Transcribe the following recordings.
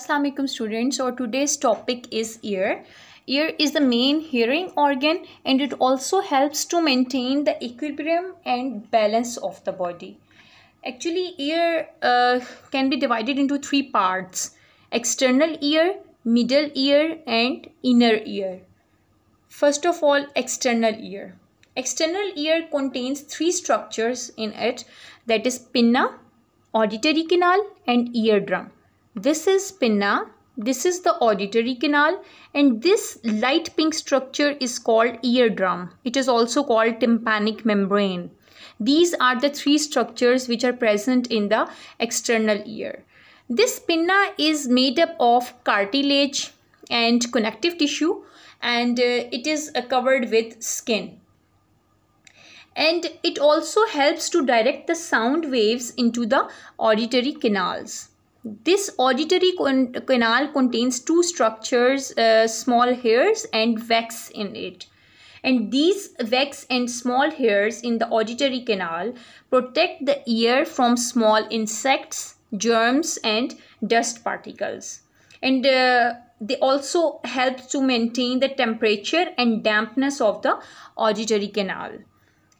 Assalamualaikum students so today's topic is ear. Ear is the main hearing organ and it also helps to maintain the equilibrium and balance of the body. Actually ear uh, can be divided into three parts external ear, middle ear and inner ear. First of all external ear. External ear contains three structures in it that is pinna, auditory canal and eardrum. This is pinna. This is the auditory canal and this light pink structure is called eardrum. It is also called tympanic membrane. These are the three structures which are present in the external ear. This pinna is made up of cartilage and connective tissue and uh, it is uh, covered with skin and it also helps to direct the sound waves into the auditory canals. This auditory canal contains two structures, uh, small hairs and wax in it. And these wax and small hairs in the auditory canal protect the ear from small insects, germs and dust particles. And uh, they also help to maintain the temperature and dampness of the auditory canal.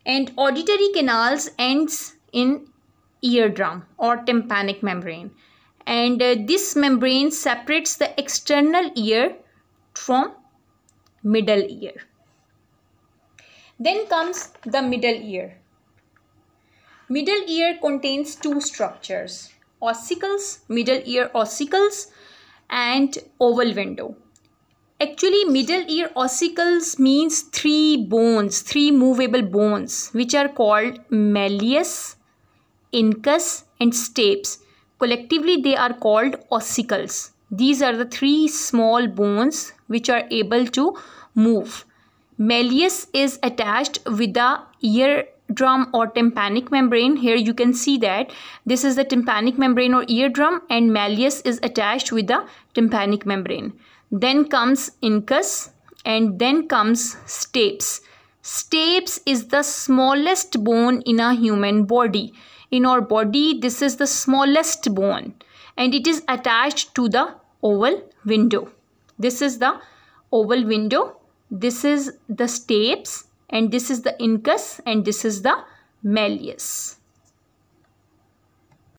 And auditory canals ends in eardrum or tympanic membrane and uh, this membrane separates the external ear from middle ear. Then comes the middle ear. Middle ear contains two structures, ossicles, middle ear ossicles and oval window. Actually, middle ear ossicles means three bones, three movable bones, which are called malleus, incus and stapes. Collectively, they are called ossicles. These are the three small bones which are able to move. Malleus is attached with the eardrum or tympanic membrane. Here you can see that this is the tympanic membrane or eardrum and malleus is attached with the tympanic membrane. Then comes incus and then comes stapes. Stapes is the smallest bone in a human body in our body. This is the smallest bone and it is attached to the oval window. This is the oval window. This is the stapes and this is the incus and this is the malleus.